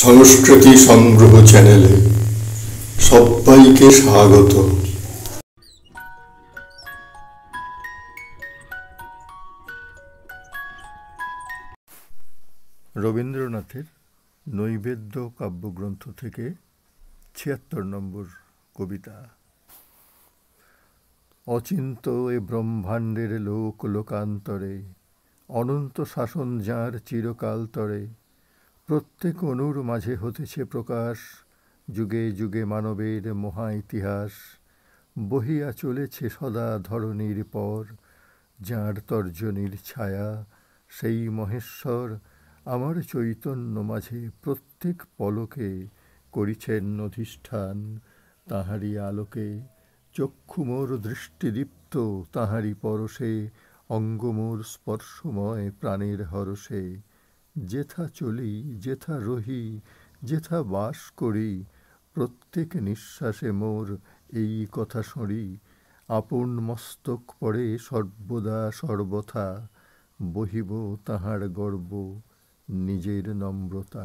সংস্কৃতি সংগ্রহ চ্যানেলে সবাইকে স্বাগত রবীন্দ্রনাথের নৈবেদ্য কাব্যগ্রন্থ থেকে ছিয়াত্তর নম্বর কবিতা অচিন্ত এ ব্রহ্মাণ্ডের লোক লোকান্তরে অনন্ত শাসন যাঁর চিরকাল তরে প্রত্যেক অনুর মাঝে হতেছে প্রকাশ যুগে যুগে মানবের মহা ইতিহাস বহিয়া চলেছে সদা ধরনীর পর যাঁর তর্জনীর ছায়া সেই মহেশ্বর আমার চৈতন্য মাঝে প্রত্যেক পলকে করিছেন অধিষ্ঠান তাহারি আলোকে চক্ষুমোর দৃষ্টিদীপ্ত তাহারি পরশে অঙ্গমোর স্পর্শময় প্রাণের হরষে যেথা চলি যেথা রহি যেথা বাস করি প্রত্যেক নিঃশ্বাসে মোর এই কথা সরি আপন মস্তক পড়ে সর্বদা সর্বথা বহিব তাহার গর্ব নিজের নম্রতা